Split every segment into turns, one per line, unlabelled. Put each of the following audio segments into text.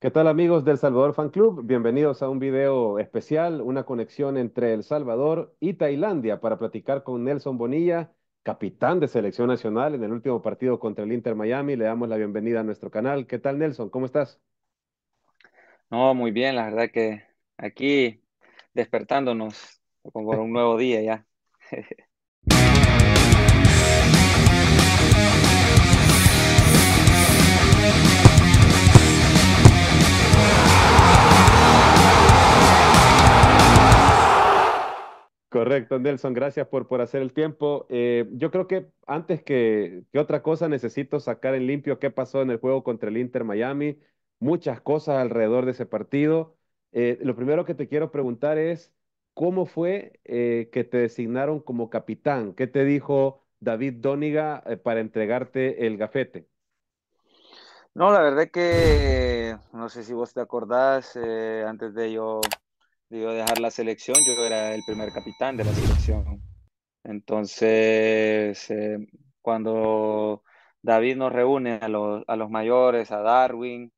¿Qué tal amigos del Salvador Fan Club? Bienvenidos a un video especial, una conexión entre El Salvador y Tailandia para platicar con Nelson Bonilla, capitán de selección nacional en el último partido contra el Inter Miami. Le damos la bienvenida a nuestro canal. ¿Qué tal Nelson? ¿Cómo estás?
No, muy bien, la verdad que aquí despertándonos por un nuevo día ya.
Correcto, Nelson, gracias por, por hacer el tiempo. Eh, yo creo que antes que, otra cosa necesito sacar en limpio qué pasó en el juego contra el Inter Miami, muchas cosas alrededor de ese partido. Eh, lo primero que te quiero preguntar es, ¿cómo fue eh, que te designaron como capitán? ¿Qué te dijo David Dóniga para entregarte el gafete?
No, la verdad que no sé si vos te acordás, antes de yo dejar la selección, yo era el primer capitán de la selección. Entonces, eh, cuando David nos reúne a los, mayores, a Darwin,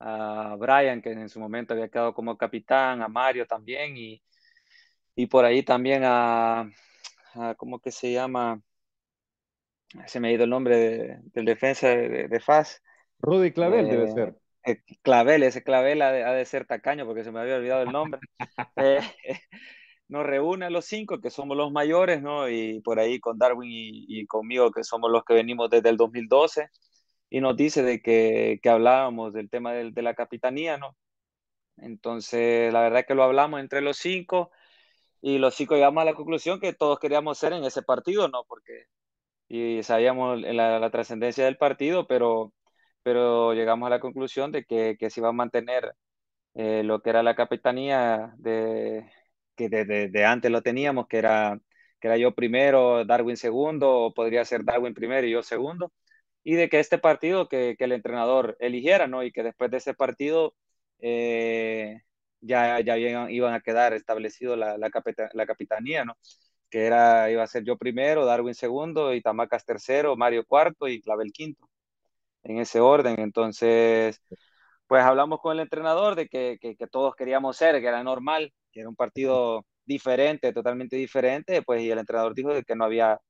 a Brian, que en su momento había quedado como capitán, a Mario también, y, por ahí también a, ¿cómo que se llama? Se me ha ido el nombre del defensa de, de,
Rudy Clavel debe eh, ser.
Eh, clavel, ese Clavel ha de, ser tacaño porque se me había olvidado el nombre. Eh, nos reúne a los cinco que somos los mayores, ¿no? Y por ahí con Darwin y, conmigo que somos los que venimos desde el 2012 y nos dice de que, hablábamos del tema de, la capitanía, ¿no? Entonces, la verdad es que lo hablamos entre los cinco y los cinco llegamos a la conclusión que todos queríamos ser en ese partido, ¿no? Porque y sabíamos la, la trascendencia del partido, pero pero llegamos a la conclusión de que, se iba a mantener eh, lo que era la capitanía de, que desde de antes lo teníamos, que era, que era yo primero, Darwin segundo, podría ser Darwin primero y yo segundo, y de que este partido que, el entrenador eligiera, ¿no? Y que después de ese partido eh, ya, ya iban, a quedar establecido la, la, capitanía, ¿no? Que era, iba a ser yo primero, Darwin segundo, y Tamacas tercero, Mario cuarto y Clavel quinto en ese orden. Entonces, pues hablamos con el entrenador de que, todos queríamos ser, que era normal, que era un partido diferente, totalmente diferente, pues y el entrenador dijo que no había,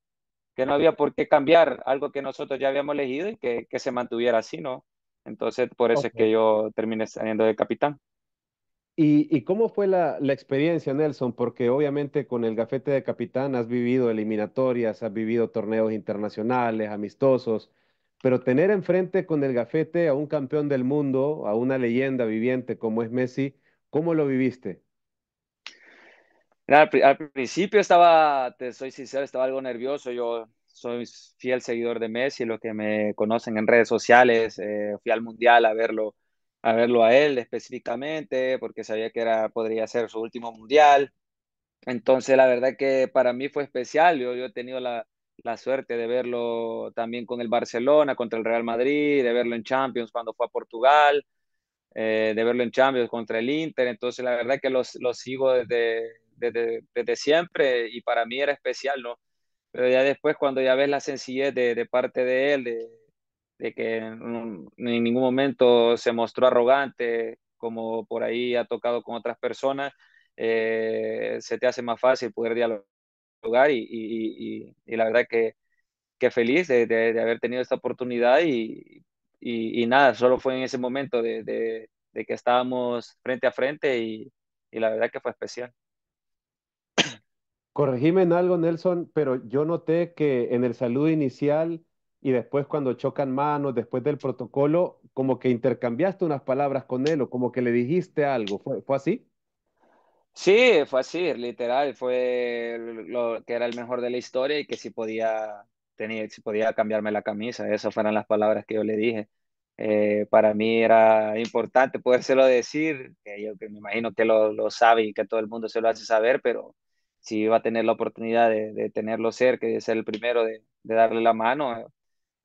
que no había por qué cambiar algo que nosotros ya habíamos elegido y que, se mantuviera así, ¿no? Entonces, por eso es que yo terminé saliendo de capitán.
¿Y, cómo fue la, la, experiencia, Nelson? Porque obviamente con el gafete de capitán has vivido eliminatorias, has vivido torneos internacionales, amistosos. Pero tener enfrente con el gafete a un campeón del mundo, a una leyenda viviente como es Messi, ¿cómo lo viviste?
al, principio estaba, te soy sincero, estaba algo nervioso. Yo soy fiel seguidor de Messi, lo que me conocen en redes sociales, eh, fui al Mundial a verlo, a verlo a él específicamente, porque sabía que era, podría ser su último Mundial. Entonces, la verdad que para mí fue especial. yo he tenido la, la suerte de verlo también con el Barcelona, contra el Real Madrid, de verlo en Champions cuando fue a Portugal, eh, de verlo en Champions contra el Inter. Entonces, la verdad que lo sigo desde, desde, desde, siempre y para mí era especial, ¿no? Pero ya después, cuando ya ves la sencillez de, de parte de él, de, que en, ningún momento se mostró arrogante, como por ahí ha tocado con otras personas, eh, se te hace más fácil poder dialogar lugar y, y, y, la verdad que, que feliz de, de, haber tenido esta oportunidad y, nada, solo fue en ese momento de, de, que estábamos frente a frente y, y la verdad que fue especial.
Corregime en algo, Nelson, pero yo noté que en el saludo inicial y después cuando chocan manos, después del protocolo, como que intercambiaste unas palabras con él o como que le dijiste algo. ¿Fue, fue así?
Sí, fue así, literal, fue lo que era el mejor de la historia y que si podía, tenía, si podía cambiarme la camisa, esas fueron las palabras que yo le dije. Eh, para mí era importante podérselo decir, que yo que me imagino que lo, lo, sabe y que todo el mundo se lo hace saber, pero si iba a tener la oportunidad de, tenerlo cerca y de ser el primero de, darle la mano,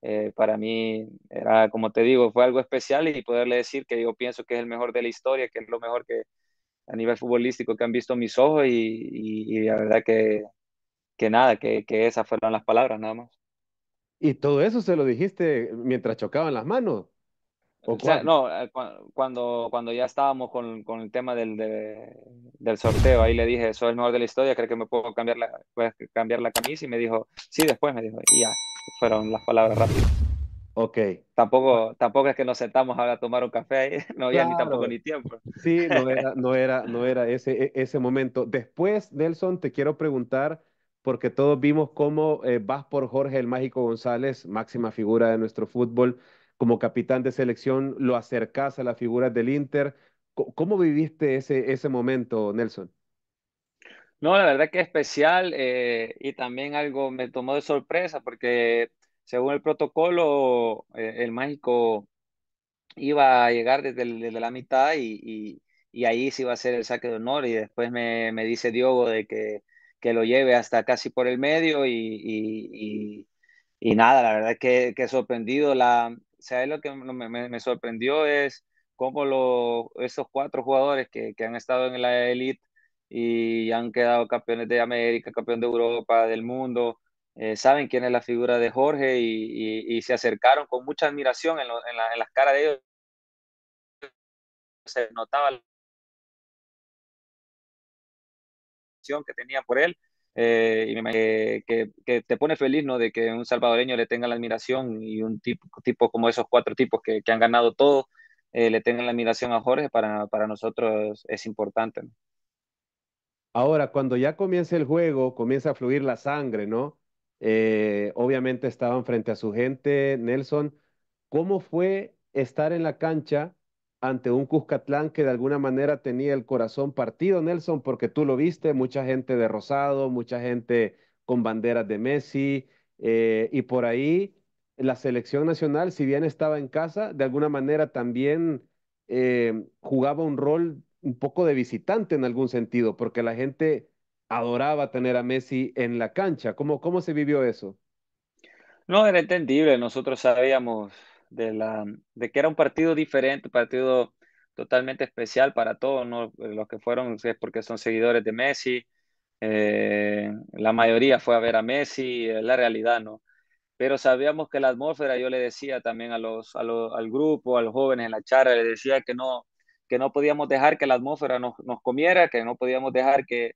eh, para mí era, como te digo, fue algo especial y poderle decir que yo pienso que es el mejor de la historia, que es lo mejor que, a nivel futbolístico que han visto mis ojos y, y, la verdad que, que nada, que, que, esas fueron las palabras nada más. ¿Y todo
eso se lo dijiste mientras chocaban las manos? ¿O sea, no,
eh, cuando, cuando ya estábamos con, con el tema del, del sorteo, ahí le dije, soy el mejor de la historia, creo que me puedo cambiar la, cambiar la camisa y me dijo, sí, después me dijo, y ya, fueron las palabras rápidas. Ok. Tampoco, tampoco es que nos sentamos a tomar un café, no había ni tampoco ni tiempo.
Sí, no era, no era, ese, e, ese momento. Después, Nelson, te quiero preguntar, porque todos vimos cómo eh, vas por Jorge el Mágico González, máxima figura de nuestro fútbol, como capitán de selección, lo acercás a las figuras del Inter. ¿Cómo, viviste ese, ese momento, Nelson?
No, la verdad que especial eh, y también algo me tomó de sorpresa porque según el protocolo, eh, el mágico iba a llegar desde, la mitad y, ahí se iba a hacer el saque de honor y después me, dice Diogo de que, lo lleve hasta casi por el medio y, nada, la verdad que, sorprendido, la, ¿sabes lo que me, sorprendió es cómo esos cuatro jugadores que, han estado en la elite y han quedado campeones de América, campeón de Europa, del mundo, eh, saben quién es la figura de Jorge y, se acercaron con mucha admiración en, la, en las caras de ellos. Se notaba la admiración que tenía por él. Eh, y me que, que, te pone feliz, ¿no? De que un salvadoreño le tenga la admiración y un tipo, tipo como esos cuatro tipos que, han ganado todo, eh, le tengan la admiración a Jorge, para, para nosotros es importante.
Ahora, cuando ya comienza el juego, comienza a fluir la sangre, ¿no? Eh, obviamente estaban frente a su gente. Nelson, ¿cómo fue estar en la cancha ante un Cuscatlán que de alguna manera tenía el corazón partido, Nelson? Porque tú lo viste, mucha gente de rosado, mucha gente con banderas de Messi, eh, y por ahí la selección nacional, si bien estaba en casa, de alguna manera también eh, jugaba un rol un poco de visitante en algún sentido, porque la gente adoraba tener a Messi en la cancha. ¿Cómo, cómo se vivió eso?
No, era entendible. Nosotros sabíamos de, la, de que era un partido diferente, un partido totalmente especial para todos, los que fueron, es porque son seguidores de Messi. Eh, la mayoría fue a ver a Messi, la realidad, ¿no? Pero sabíamos que la atmósfera, yo le decía también a los, al grupo, a los jóvenes en la charla, le decía que no, que no podíamos dejar que la atmósfera nos, nos comiera, que no podíamos dejar que,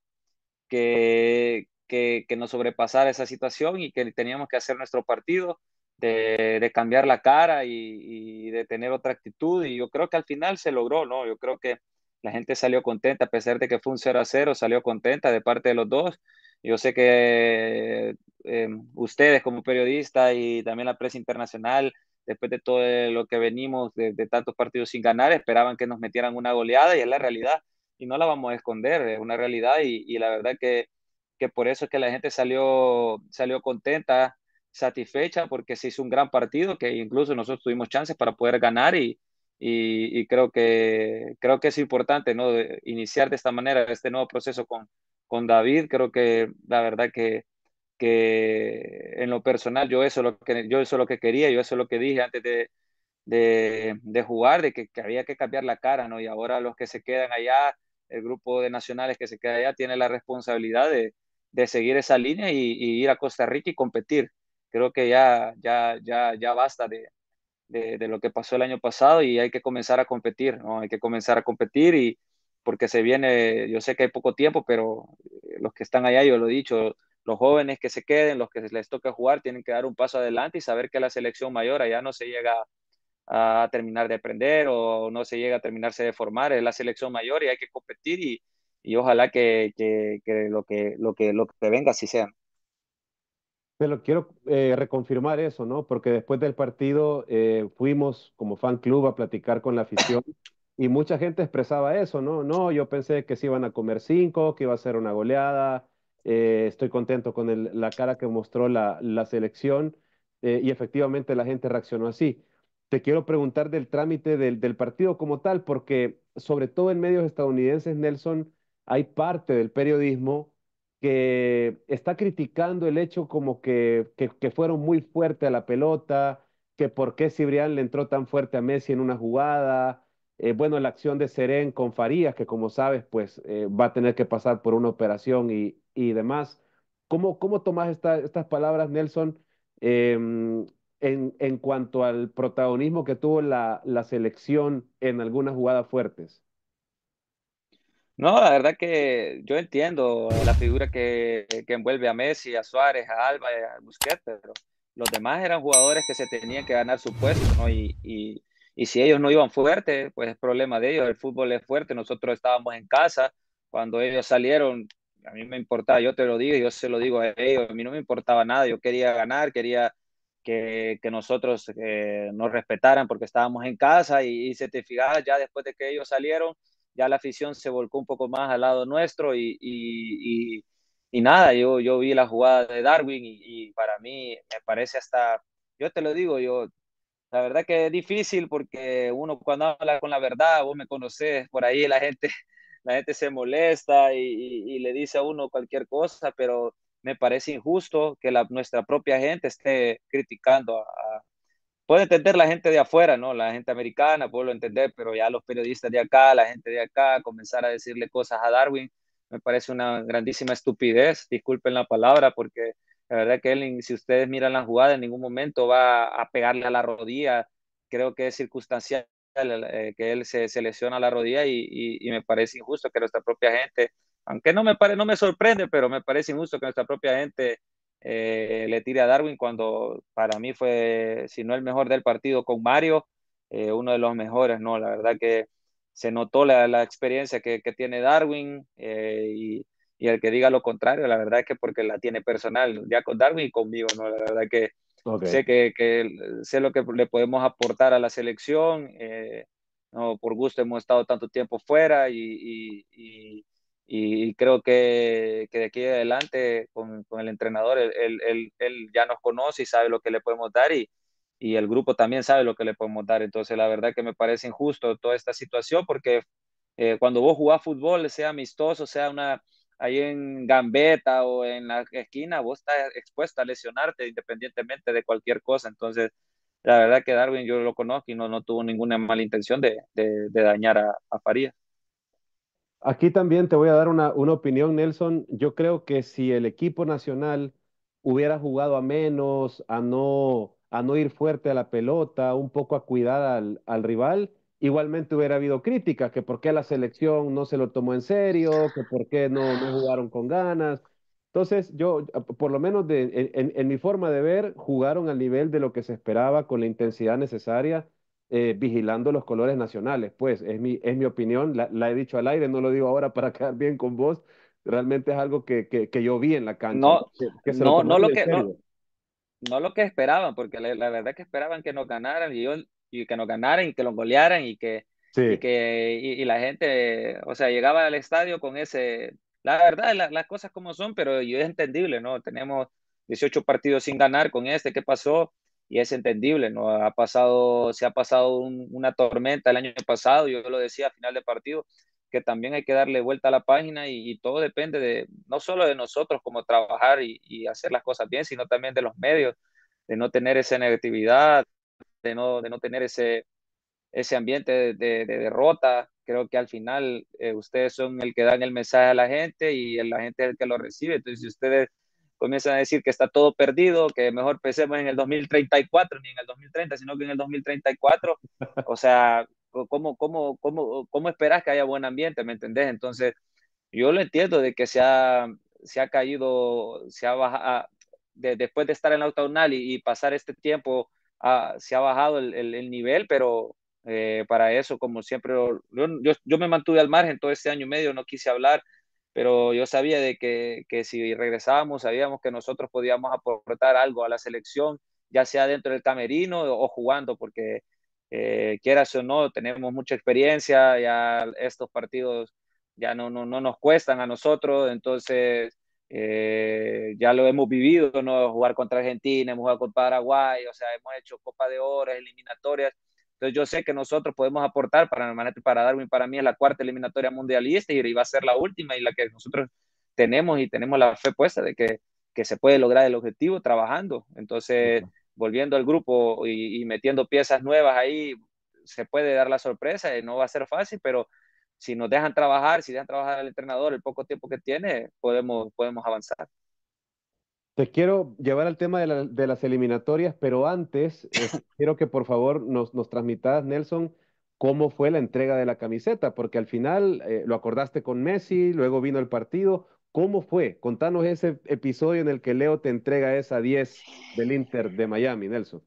que, que, nos sobrepasara esa situación y que teníamos que hacer nuestro partido, de, cambiar la cara y, de tener otra actitud. Y yo creo que al final se logró, ¿no? Yo creo que la gente salió contenta, a pesar de que fue un 0 a 0, salió contenta de parte de los dos. Yo sé que em, ustedes como periodistas y también la prensa internacional, después de todo lo que venimos de tantos partidos sin ganar, esperaban que nos metieran una goleada y es la realidad y no la vamos a esconder, es una realidad y, y la verdad que, que, por eso es que la gente salió, salió contenta, satisfecha, porque se hizo un gran partido que incluso nosotros tuvimos chances para poder ganar y, y, creo, que, creo que es importante ¿no? iniciar de esta manera este nuevo proceso con, con David, creo que la verdad que que en lo personal yo eso lo que yo eso lo que quería yo eso lo que dije antes de, de, de jugar de que, que, había que cambiar la cara no y ahora los que se quedan allá el grupo de nacionales que se queda allá tiene la responsabilidad de, seguir esa línea y, ir a Costa Rica y competir. Creo que ya, ya, ya, ya basta de, de, lo que pasó el año pasado y hay que comenzar a competir, ¿no? Hay que comenzar a competir y porque se viene, yo sé que hay poco tiempo, pero eh, los que están allá, yo lo he dicho, los jóvenes que se queden, los que les toca jugar, tienen que dar un paso adelante y saber que la selección mayor allá no se llega a terminar de aprender o no se llega a terminarse de formar, es la selección mayor y hay que competir y, y ojalá que, que, que, lo que lo que lo que venga así sea. Pero quiero eh, reconfirmar eso, ¿no?
Porque después del partido eh, fuimos como fan club a platicar con la afición y mucha gente expresaba eso, ¿no? No, yo pensé que se iban a comer cinco, que iba a ser una goleada, eh, estoy contento con la cara que mostró la, la selección y efectivamente la gente reaccionó así te quiero preguntar del trámite del, partido como tal, porque sobre todo en medios estadounidenses, Nelson, hay parte del periodismo que está criticando el hecho como que, fueron muy fuertes a la pelota, que por qué Cibrián le entró tan fuerte a Messi en una jugada, eh, bueno, la acción de Serén con Farías, que como sabes, pues eh, va a tener que pasar por una operación y, demás. ¿Cómo, cómo estas palabras, Nelson? Em, en, cuanto al protagonismo que tuvo la, selección en algunas jugadas fuertes?
No, la verdad que yo entiendo la figura que, envuelve a Messi, a Suárez, a Alba, eh, a Busquets, pero los demás eran jugadores que se tenían que ganar su puesto, ¿no? Y, si ellos no iban fuertes, pues es problema de ellos, el fútbol es fuerte, nosotros estábamos en casa, cuando ellos salieron, a mí me importaba, yo te lo digo, yo se lo digo a ellos, a mí no me importaba nada, yo quería ganar, quería que, nosotros eh, nos respetaran porque estábamos en casa y, se te fijaba ya después de que ellos salieron, ya la afición se volcó un poco más al lado nuestro y, nada, yo, yo vi la jugada de Darwin y, para mí me parece hasta, yo te lo digo, yo la verdad que es difícil porque uno cuando habla con la verdad, vos me conoces, por ahí la gente, la gente se molesta y, le dice a uno cualquier cosa, pero me parece injusto que la, nuestra propia gente esté criticando. puede entender la gente de afuera, ¿no? La gente americana, puedo entender, pero ya los periodistas de acá, la gente de acá, comenzar a decirle cosas a Darwin, me parece una grandísima estupidez, disculpen la palabra, porque la verdad que él, si ustedes miran la jugada, en ningún momento va a pegarle a la rodilla, creo que es circunstancial eh, que él se, se, lesiona la rodilla y me parece injusto que nuestra propia gente aunque no me, pare, no me sorprende, pero me parece injusto que nuestra propia gente eh, le tire a Darwin cuando para mí fue, si no el mejor del partido con Mario, eh, uno de los mejores, ¿no? La verdad que se notó la, la experiencia que, que, tiene Darwin eh, y, y, el que diga lo contrario, la verdad es que porque la tiene personal, ya con Darwin y conmigo, ¿no? La verdad que sé que, que, sé lo que le podemos aportar a la selección, ¿no? Por gusto hemos estado tanto tiempo fuera y y creo que, que de aquí adelante con, con el entrenador, él, ya nos conoce y sabe lo que le podemos dar y, y el grupo también sabe lo que le podemos dar. Entonces, la verdad que me parece injusto toda esta situación porque eh, cuando vos jugás fútbol, sea amistoso, sea una ahí en gambeta o en la esquina, vos estás expuesto a lesionarte independientemente de cualquier cosa. Entonces, la verdad que Darwin yo lo conozco y no, no tuvo ninguna mala intención de, de, dañar a, a
Aquí también te voy a dar una, opinión, Nelson. Yo creo que si el equipo nacional hubiera jugado a menos, a no, a no ir fuerte a la pelota, un poco a cuidar al, rival, igualmente hubiera habido críticas, que por qué la selección no se lo tomó en serio, que por qué no, no jugaron con ganas. Entonces, yo, por lo menos en, mi forma de ver, jugaron al nivel de lo que se esperaba, con la intensidad necesaria, eh, vigilando los colores nacionales. Pues es mi, es mi opinión, la, he dicho al aire, no lo digo ahora para quedar bien con vos. Realmente es algo que, que, que yo vi en la cancha. No, no, lo que, no,
lo que esperaban, porque la, verdad que esperaban que nos ganaran y, y que nos ganaran y que los golearan y que, que y, la gente, o sea, llegaba al estadio con ese... La verdad, las cosas como son, pero yo es entendible, ¿no? Tenemos 18 partidos sin ganar con este, ¿qué pasó? y es entendible, ¿no? Ha pasado, se ha pasado una tormenta el año pasado, yo lo decía a final de partido, que también hay que darle vuelta a la página y, todo depende de, no solo de nosotros como trabajar y, hacer las cosas bien, sino también de los medios, de no tener esa negatividad, de no, de no tener ese, ese ambiente de, derrota. Creo que al final eh, ustedes son el que dan el mensaje a la gente y la gente es el que lo recibe. Entonces, si ustedes comienzan a decir que está todo perdido, que mejor pensemos en el 2034, ni en el 2030, sino que en el 2034, o sea, ¿cómo, cómo, cómo, cómo esperas que haya buen ambiente? ¿Me entendés? Entonces, yo lo entiendo de que se ha, se ha caído, se ha bajado, ah, después de estar en la octagonal y, pasar este tiempo, ah, se ha bajado el, el, nivel, pero eh, para eso, como siempre, yo, yo, yo, me mantuve al margen todo este año y medio, no quise hablar, pero yo sabía de que, que si regresábamos, sabíamos que nosotros podíamos aportar algo a la selección, ya sea dentro del camerino o jugando, porque eh, quieras o no, tenemos mucha experiencia, ya estos partidos ya no, no, nos cuestan a nosotros, entonces eh, ya lo hemos vivido, ¿no? Jugar contra Argentina, hemos jugado contra Paraguay, o sea, hemos hecho Copa de Oro, eliminatorias, entonces yo sé que nosotros podemos aportar para, para Darwin, para mí es la cuarta eliminatoria mundialista y va a ser la última y la que nosotros tenemos y tenemos la fe puesta de que, que se puede lograr el objetivo trabajando. Entonces, volviendo al grupo y, y, metiendo piezas nuevas ahí, se puede dar la sorpresa, y eh, no va a ser fácil, pero si nos dejan trabajar, si dejan trabajar al entrenador el poco tiempo que tiene, podemos, podemos avanzar.
Te quiero llevar al tema de, las eliminatorias, pero antes quiero que por favor nos, transmitas, Nelson, cómo fue la entrega de la camiseta, porque al final eh, lo acordaste con Messi, luego vino el partido. ¿Cómo fue? Contanos ese episodio en el que Leo te entrega esa 10 del Inter de Miami, Nelson.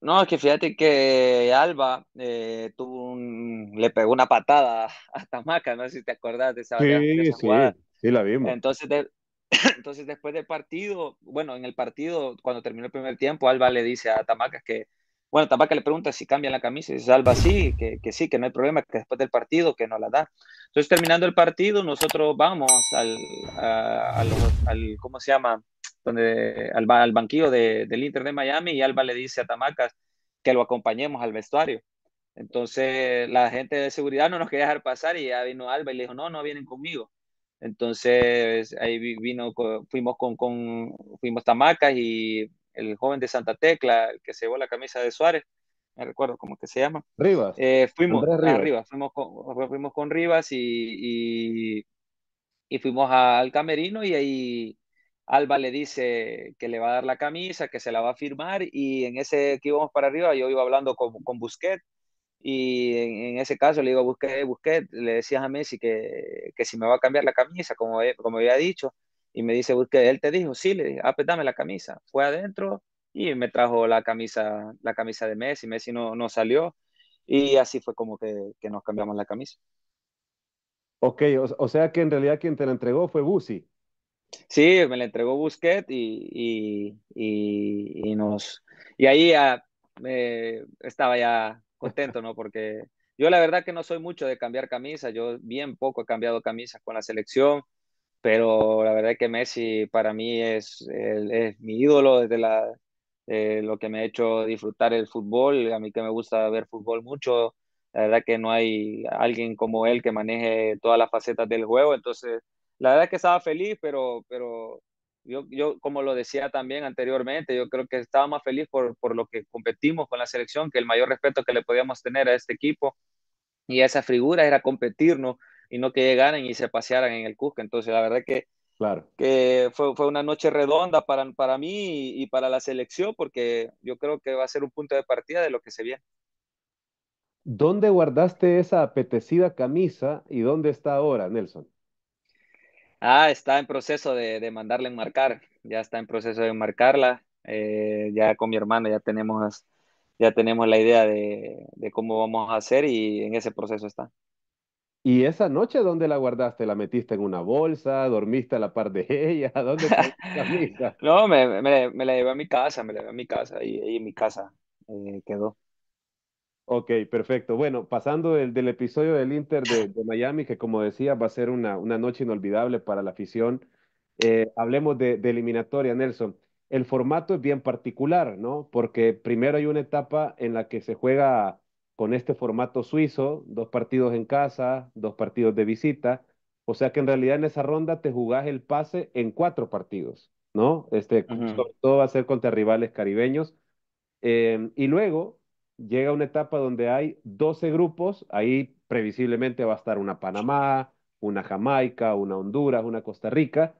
No, es que fíjate que Alba eh, tuvo le pegó una patada a Tamaca, no sé si te acordás de esa, sí, sí, Sí, la vimos. Entonces, de, Entonces, después del partido, bueno, en el partido, cuando terminó el primer tiempo, Alba le dice a Tamacas que, bueno, Tamacas le pregunta si cambian la camisa, y dice Alba sí, que, sí, que no hay problema, que después del partido, que no la da. Entonces, terminando el partido, nosotros vamos al, ¿cómo se llama? Donde, al, banquillo de, del Inter de Miami y Alba le dice a Tamacas que lo acompañemos al vestuario. Entonces, la gente de seguridad no nos quería dejar pasar y ya vino Alba y le dijo, no, no vienen conmigo. Entonces ahí vino, fuimos con, con fuimos Tamacas y el joven de Santa Tecla, que se llevó la camisa de Suárez, me recuerdo cómo que se llama. Rivas. Eh, fuimos ah, fuimos con, fuimos con Rivas y, y, fuimos al camerino y ahí Alba le dice que le va a dar la camisa, que se la va a firmar y en ese que íbamos para arriba yo iba hablando con, con Busquet y en, ese caso le digo, busqué, busqué, le decías a Messi que, que si me va a cambiar la camisa, como, como había dicho, y me dice, busqué, él te dijo, sí, le dije, ah, pues dame la camisa. Fue adentro y me trajo la camisa, la camisa de Messi, Messi no, no salió, y así fue como que, nos cambiamos la camisa.
Ok, o, sea que en realidad quien te la entregó fue Busi.
Sí, me la entregó Busquet y, nos... Y ahí eh, estaba ya contento, ¿no? Porque yo la verdad que no soy mucho de cambiar camisa, yo bien poco he cambiado camisas con la selección, pero la verdad que Messi para mí es, es mi ídolo desde la, eh, lo que me ha hecho disfrutar el fútbol, a mí que me gusta ver fútbol mucho, la verdad que no hay alguien como él que maneje todas las facetas del juego, entonces la verdad que estaba feliz, pero, pero yo, como lo decía también anteriormente, yo creo que estaba más feliz por, por lo que competimos con la selección, que el mayor respeto que le podíamos tener a este equipo y a esa figura era competirnos y no que llegaran y se pasearan en el Cusco. Entonces, la verdad que, claro. que fue, una noche redonda para, para mí y, para la selección, porque yo creo que va a ser un punto de partida de lo que se viene.
¿Dónde guardaste esa apetecida camisa y dónde está ahora, Nelson?
Ah, está en proceso de, de mandarla enmarcar, ya está en proceso de enmarcarla, eh, ya con mi hermana ya tenemos, ya tenemos la idea de, cómo vamos a hacer y en ese proceso está.
¿Y esa noche dónde la guardaste? ¿La metiste en una bolsa? ¿Dormiste a la par de ella?
¿Dónde la No, me, la llevé a mi casa, me la llevé a mi casa, y, mi casa
eh, quedó. Ok, perfecto. Bueno, pasando del, episodio del Inter de, Miami, que como decía, va a ser una, una noche inolvidable para la afición, eh, hablemos de, eliminatoria, Nelson. El formato es bien particular, ¿no? Porque primero hay una etapa en la que se juega con este formato suizo, dos partidos en casa, dos partidos de visita, o sea que en realidad en esa ronda te jugás el pase en cuatro partidos, ¿no? Este, sobre todo va a ser contra rivales caribeños. Em, y luego llega una etapa donde hay 12 grupos, ahí previsiblemente va a estar una Panamá, una Jamaica, una Honduras, una Costa Rica,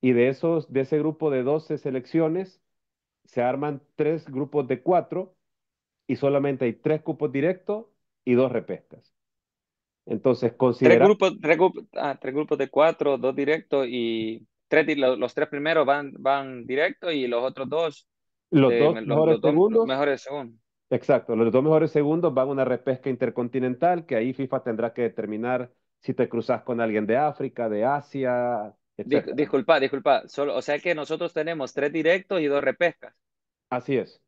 y de esos, de ese grupo de 12 selecciones, se arman tres grupos de cuatro y solamente hay tres cupos directos y dos repescas. Entonces, considera...
Ah, tres grupos, de cuatro, dos directos y tres, los, tres primeros van, van directos y los otros dos...
Los dos Los
mejores segundos.
Exacto, los dos mejores segundos van a una repesca intercontinental que ahí FIFA tendrá que determinar si te cruzas con alguien de África, de Asia. Etc. disculpa,
disculpa, o sea que nosotros tenemos tres directos y dos repescas. Así es.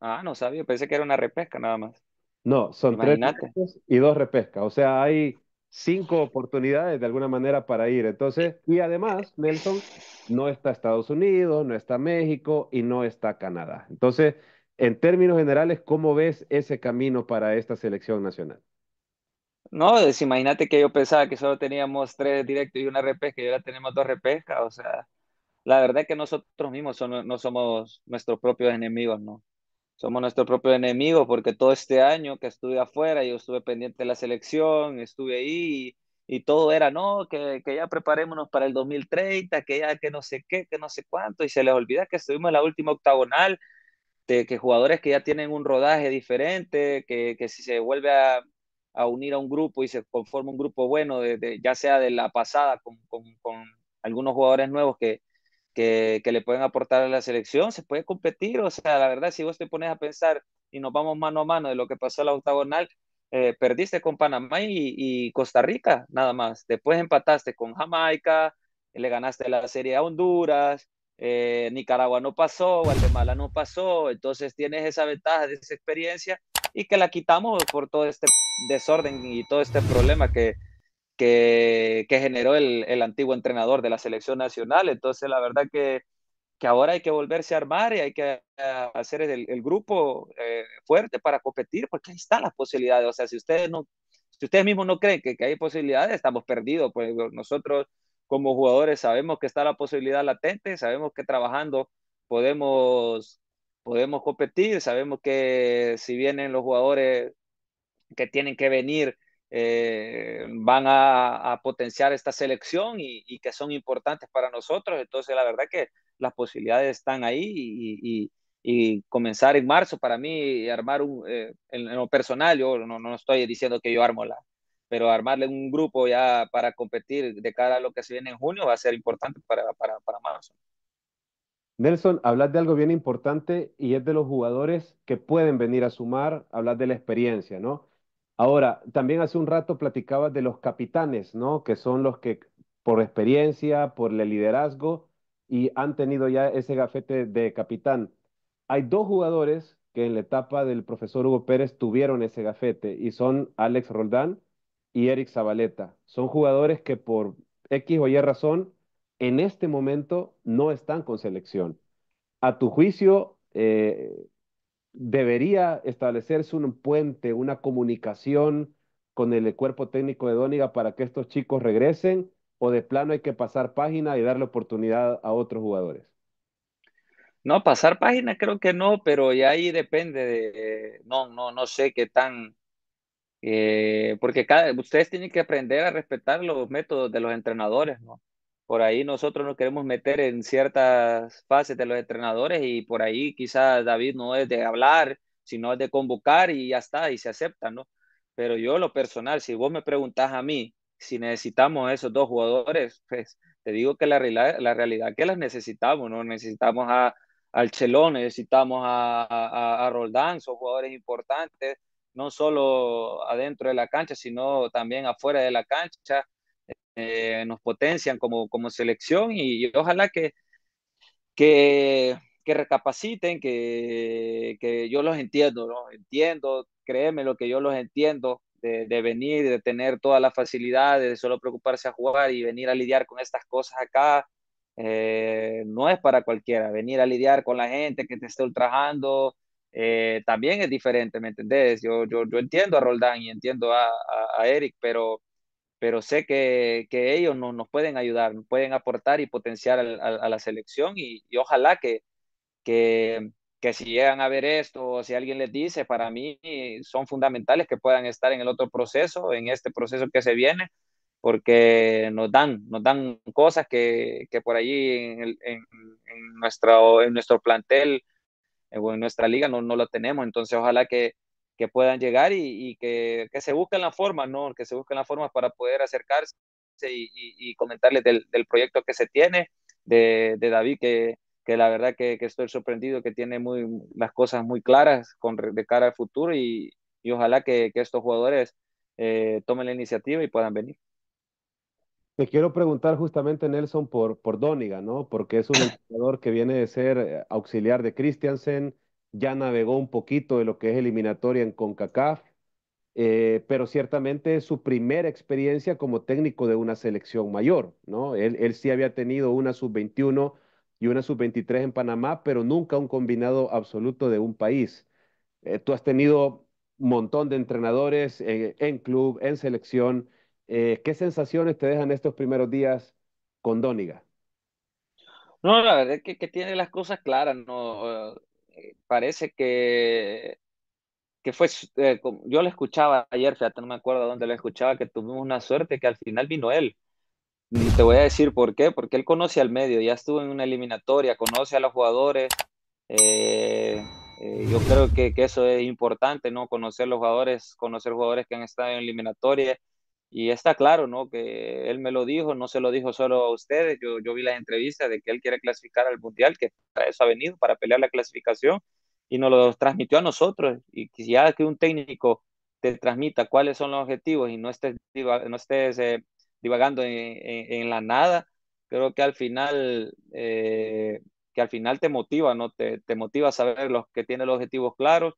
Ah, no sabía, pensé que era una repesca nada más.
No, son tres
directos
y dos repescas, o sea, hay cinco oportunidades de alguna manera para ir. Entonces, y además, Nelson, no está Estados Unidos, no está México y no está Canadá. Entonces, en términos generales, ¿cómo ves ese camino para esta selección nacional?
No, imagínate que yo pensaba que solo teníamos tres directos y una repesca, y ahora tenemos dos repescas, o sea, la verdad es que nosotros mismos no somos nuestros propios enemigos, ¿no? Somos nuestros propios enemigos porque todo este año que estuve afuera, yo estuve pendiente de la selección, estuve ahí y, todo era, no, que, que, ya preparémonos para el 2030, que ya que no sé qué, que no sé cuánto, y se les olvida que estuvimos en la última octagonal, este, que jugadores que ya tienen un rodaje diferente, que, si se vuelve a, unir a un grupo y se conforma un grupo bueno, de, ya sea de la pasada con, algunos jugadores nuevos que, que, le pueden aportar a la selección, se puede competir. O sea, la verdad, si vos te pones a pensar y nos vamos mano a mano de lo que pasó en la octagonal, eh, perdiste con Panamá y, y, Costa Rica, nada más. Después empataste con Jamaica, le ganaste la serie a Honduras, eh, Nicaragua no pasó, Guatemala no pasó, entonces tienes esa ventaja de esa experiencia y que la quitamos por todo este desorden y todo este problema que, que, generó el, antiguo entrenador de la selección nacional. Entonces, la verdad que, ahora hay que volverse a armar y hay que ah, hacer el, grupo eh, fuerte para competir, porque ahí están las posibilidades. O sea, si ustedes, no, si ustedes mismos no creen que, que hay posibilidades, estamos perdidos. Pues nosotros como jugadores sabemos que está la posibilidad latente, sabemos que trabajando podemos, podemos competir, sabemos que si vienen los jugadores que tienen que venir, eh, van a, potenciar esta selección y, que son importantes para nosotros. Entonces, la verdad que las posibilidades están ahí y, comenzar en marzo para mí, armar un, eh, en, lo personal, yo no, no estoy diciendo que yo armo la, pero armarle un grupo ya para competir de cara a lo que se viene en junio va a ser importante para, para, para Amazon
Nelson, hablas de algo bien importante y es de los jugadores que pueden venir a sumar, hablas de la experiencia, ¿no? Ahora, también hace un rato platicabas de los capitanes, ¿no? Que son los que por experiencia, por el liderazgo y han tenido ya ese gafete de capitán. Hay dos jugadores que en la etapa del profesor Hugo Pérez tuvieron ese gafete y son Alex Roldán y Eric Zabaleta. Son jugadores que por X o Y razón en este momento no están con selección. A tu juicio, eh, debería establecerse un puente, una comunicación con el cuerpo técnico de Dóniga para que estos chicos regresen o de plano hay que pasar página y darle oportunidad
a otros jugadores? No, pasar página creo que no, pero ya ahí depende de, eh, no, no, no sé qué tan eh, porque ustedes tienen que aprender a respetar los métodos de los entrenadores, ¿no? Por ahí nosotros nos queremos meter en ciertas fases de los entrenadores y por ahí quizás David no es de hablar, sino es de convocar y ya está, y se acepta, ¿no? Pero yo lo personal, si vos me preguntás a mí si necesitamos esos dos jugadores, pues te digo que la, la realidad que las necesitamos, ¿no? Necesitamos a, al Chelón, necesitamos a, a, a Roldán, son jugadores importantes, no solo adentro de la cancha, sino también afuera de la cancha. Eh, nos potencian como, como selección y, ojalá que, que, recapaciten, que, que, yo los entiendo, ¿no? entiendo, créeme lo que yo los entiendo, de, venir, de tener todas las facilidades, de solo preocuparse a jugar y venir a lidiar con estas cosas acá, eh, no es para cualquiera, venir a lidiar con la gente que te esté ultrajando, eh, también es diferente, ¿me entendés? Yo, yo, yo entiendo a Roldán y entiendo a, a, Eric, pero, pero sé que, que ellos no, nos pueden ayudar, nos pueden aportar y potenciar a, la selección y, ojalá que, que, que, si llegan a ver esto o si alguien les dice, para mí son fundamentales que puedan estar en el otro proceso, en este proceso que se viene, porque nos dan, nos dan cosas que, que por allí en, en, en nuestro plantel en nuestra liga no, no lo tenemos, entonces ojalá que, puedan llegar y, que, se busquen las formas, ¿no? Que se busquen las para poder acercarse y, comentarles del, proyecto que se tiene, de, David, que, la verdad que, estoy sorprendido, que tiene muy, las cosas muy claras con, de cara al futuro y, ojalá que, estos jugadores eh, tomen la iniciativa y puedan venir.
Te quiero preguntar justamente, Nelson, por, por Dóniga, ¿no? Porque es un entrenador que viene de ser eh, auxiliar de Christiansen, ya navegó un poquito de lo que es eliminatoria en CONCACAF, eh, pero ciertamente es su primera experiencia como técnico de una selección mayor, ¿no? Él, sí había tenido una sub-21 y una sub-23 en Panamá, pero nunca un combinado absoluto de un país. Eh, tú has tenido un montón de entrenadores en club, en selección eh, ¿Qué sensaciones te dejan estos primeros días con Dóniga?
No, la verdad es que, tiene las cosas claras, ¿no? Eh, parece que, que fue, eh, yo lo escuchaba ayer, fíjate, no me acuerdo dónde le escuchaba, que tuvimos una suerte que al final vino él. Y te voy a decir por qué, porque él conoce al medio, ya estuvo en una eliminatoria, conoce a los jugadores. yo creo que, eso es importante, ¿no? Conocer los jugadores, conocer jugadores que han estado en eliminatorias y está claro, ¿no? Que él me lo dijo, no se lo dijo solo a ustedes. Yo, yo vi las entrevistas de que él quiere clasificar al Mundial, que para eso ha venido, para pelear la clasificación, y nos lo transmitió a nosotros. Y quisiera que un técnico te transmita cuáles son los objetivos y no estés, no eh, divagando en, en, la nada, creo que al final, eh, que al final te motiva, ¿no? Te, te motiva a saber los que tiene los objetivos claros,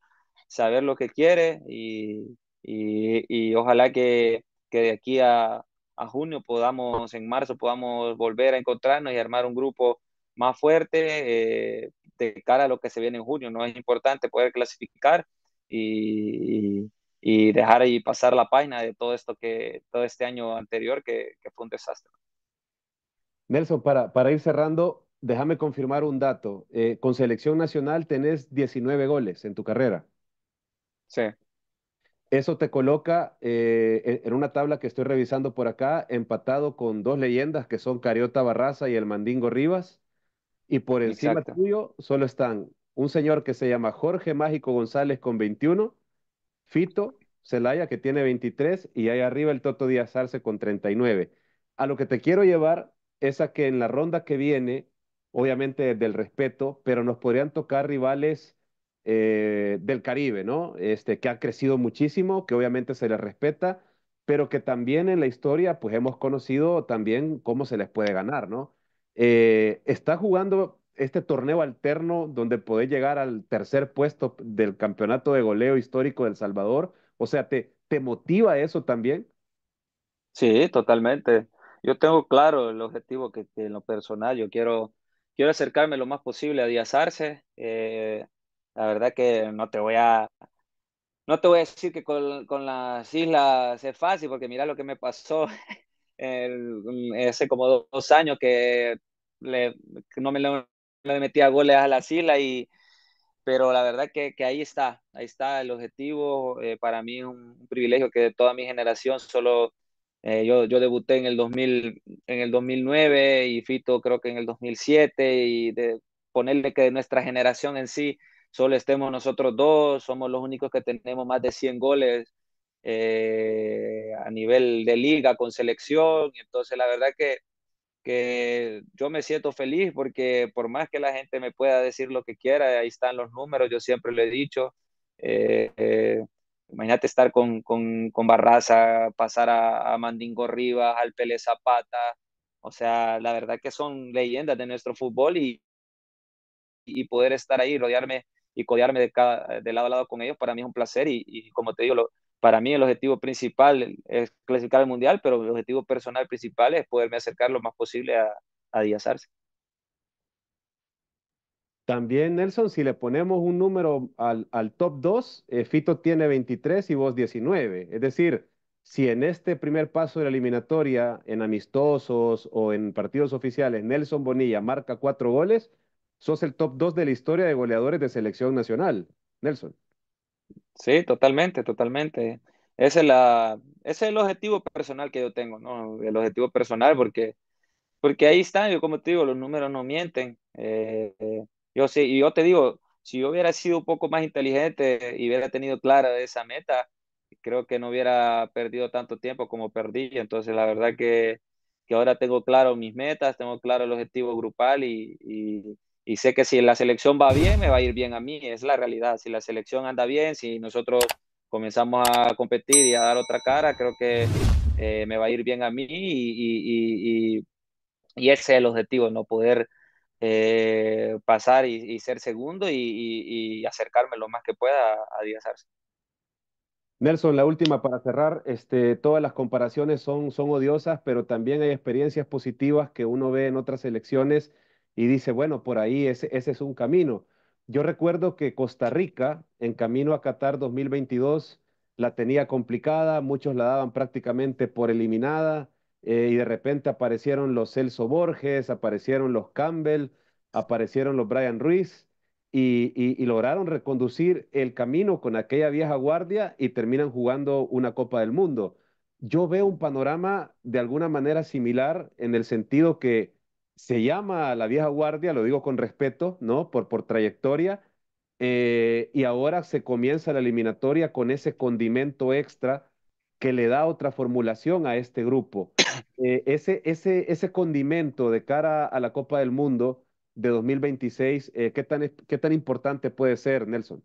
saber lo que quiere y, y, y ojalá que que de aquí a, a junio podamos, en marzo podamos volver a encontrarnos y armar un grupo más fuerte eh, de cara a lo que se viene en junio. No es importante poder clasificar y, y, dejar ahí pasar la página de todo esto que todo este año anterior que, que fue un desastre.
Nelson, para, para ir cerrando, déjame confirmar un dato. Eh, con selección nacional tenés 19 goles en tu carrera. Sí. Eso te coloca eh, e-, en una tabla que estoy revisando por acá, empatado con dos leyendas que son Cariota Barraza y el Mandingo Rivas. Y por encima tuyo solo están un señor que se llama Jorge Mágico González con 21, Fito Celaya que tiene 23 y ahí arriba el Toto Díaz Arce con 39. A lo que te quiero llevar es a que en la ronda que viene, obviamente del respeto, pero nos podrían tocar rivales eh, del Caribe, ¿no? Este, que ha crecido muchísimo, que obviamente se les respeta, pero que también en la historia, pues hemos conocido también cómo se les puede ganar, ¿no? Eh, está jugando este torneo alterno donde podés llegar al tercer puesto del campeonato de goleo histórico del Salvador, o sea, ¿te, te motiva eso también?
Sí, totalmente. Yo tengo claro el objetivo que, en lo personal yo quiero, quiero acercarme lo más posible a Díaz Arce. Eh, la verdad que no te voy a, no te voy a decir que con, con las islas es fácil, porque mira lo que me pasó el, hace como dos, años que, no me le, metía goles a las islas y pero la verdad que, ahí está, ahí está el objetivo. Eh, para mí es un, privilegio que toda mi generación solo eh, yo, yo debuté en el 2000, en el 2009 y Fito creo que en el 2007 y de ponerle que de nuestra generación en sí solo estemos nosotros dos, somos los únicos que tenemos más de 100 goles eh, a nivel de liga con selección. Entonces, la verdad que, que yo me siento feliz porque por más que la gente me pueda decir lo que quiera, ahí están los números, yo siempre lo he dicho. Eh, eh imagínate estar con, con, con Barraza, pasar a, a, Mandingo Rivas, al Pele Zapata. O sea, la verdad que son leyendas de nuestro fútbol y, y poder estar ahí, rodearme y codearme de, cada, de lado a lado con ellos, para mí es un placer y, como te digo, para mí el objetivo principal es clasificar al mundial, pero el objetivo personal principal es poderme acercar lo más posible a, a Díaz Arce.
También, Nelson, si le ponemos un número al, top 2, eh, Fito tiene 23 y vos 19. Es decir, si en este primer paso de la eliminatoria, en amistosos o en partidos oficiales, Nelson Bonilla marca cuatro goles, sos el top 2 de la historia de goleadores de selección nacional, Nelson.
Sí, totalmente, totalmente. Ese es, la, es el objetivo personal que yo tengo, ¿no? El objetivo personal, porque, porque ahí están, yo como te digo, los números no mienten. Eh, yo sí, y yo te digo, si yo hubiera sido un poco más inteligente y hubiera tenido clara esa meta, creo que no hubiera perdido tanto tiempo como perdí. Entonces, la verdad que, que ahora tengo claro mis metas, tengo claro el objetivo grupal y, y, y sé que si la selección va bien, me va a ir bien a mí, es la realidad. Si la selección anda bien, si nosotros comenzamos a competir y a dar otra cara, creo que eh, me va a ir bien a mí y, ese es el objetivo, no poder eh, pasar y, ser segundo y, acercarme lo más que pueda a Díaz Arce.
Nelson, la última para cerrar. Este, todas las comparaciones son, son odiosas, pero también hay experiencias positivas que uno ve en otras selecciones y dice, bueno, por ahí ese, es un camino. Yo recuerdo que Costa Rica, en camino a Qatar 2022, la tenía complicada, muchos la daban prácticamente por eliminada, eh, y de repente aparecieron los Celso Borges, aparecieron los Campbell, aparecieron los Brian Ruiz, y lograron reconducir el camino con aquella vieja guardia y terminan jugando una Copa del Mundo. Yo veo un panorama de alguna manera similar en el sentido que se llama la vieja guardia, lo digo con respeto, ¿no? Por, por trayectoria, eh, y ahora se comienza la eliminatoria con ese condimento extra que le da otra formulación a este grupo. Eh, ese, ese, ese condimento de cara a la Copa del Mundo de 2026, eh, ¿qué, tan, ¿qué tan importante puede ser, Nelson?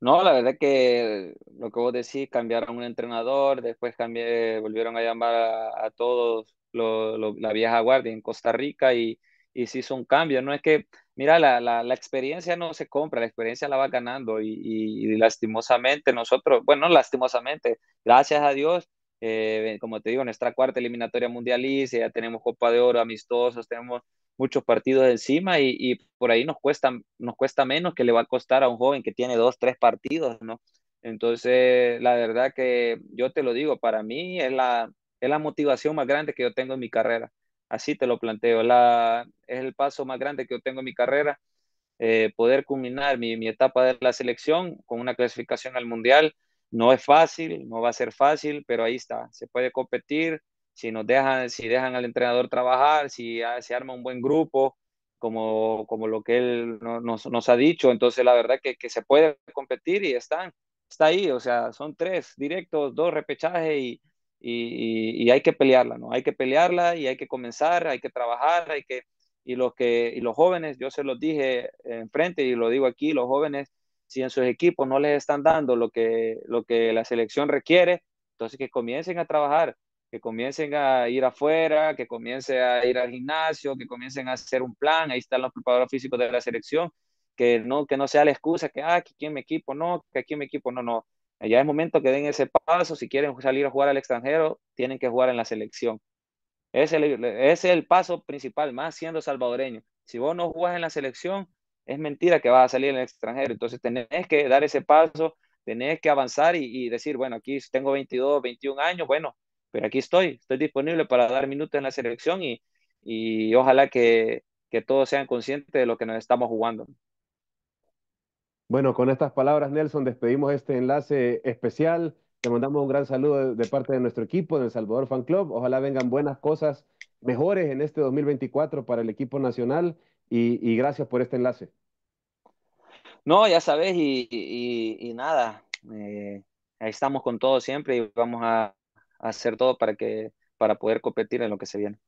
No, la verdad que lo que vos decís, cambiaron un entrenador, después volvieron a llamar a todos la vieja guardia en Costa Rica y, y hizo son cambios. No es que, mira, la, experiencia no se compra, la experiencia la va ganando y, lastimosamente nosotros, bueno, lastimosamente, gracias a Dios, eh, como te digo, nuestra cuarta eliminatoria mundialista, ya tenemos Copa de Oro, amistosos, tenemos muchos partidos encima y, por ahí nos cuesta, nos cuesta menos que le va a costar a un joven que tiene dos, tres partidos, ¿no? Entonces, la verdad que yo te lo digo, para mí es la, es la motivación más grande que yo tengo en mi carrera. Así te lo planteo. La, es el paso más grande que yo tengo en mi carrera. Eh, poder culminar mi, etapa de la selección con una clasificación al mundial no es fácil, no va a ser fácil, pero ahí está. Se puede competir si nos dejan, si dejan al entrenador trabajar, si se arma un buen grupo, como, como lo que él nos, ha dicho. Entonces, la verdad que, que se puede competir y están, está ahí. O sea, son tres directos, dos repechajes y, y, hay que pelearla, ¿no? Hay que pelearla y hay que comenzar, hay que trabajar, hay que... Y los, que, los jóvenes, yo se los dije enfrente y lo digo aquí, los jóvenes, si en sus equipos no les están dando lo que, lo que la selección requiere, entonces que comiencen a trabajar, que comiencen a ir afuera, que comiencen a ir al gimnasio, que comiencen a hacer un plan, ahí están los preparadores físicos de la selección, que no, que no sea la excusa que, ah, que aquí en mi equipo no, que aquí en mi equipo no, no. Eh, ya es momento que den ese paso. Si quieren salir a jugar al extranjero, tienen que jugar en la selección. Ese es el, paso principal, más siendo salvadoreño. Si vos no jugás en la selección, es mentira que vas a salir en el extranjero. Entonces tenés que dar ese paso, tenés que avanzar y, decir, bueno, aquí tengo 22, 21 años, bueno, pero aquí estoy, estoy disponible para dar minutos en la selección y, ojalá que todos sean conscientes de lo que nos estamos jugando.
Bueno, con estas palabras, Nelson, despedimos este enlace especial. Te mandamos un gran saludo de, parte de nuestro equipo, del Salvador Fan Club. Ojalá vengan buenas cosas, mejores en este 2024 para el equipo nacional y, gracias por este enlace.
No, ya sabes, y, nada, eh, ahí estamos con todo siempre y vamos a, hacer todo para, que, para poder competir en lo que se viene.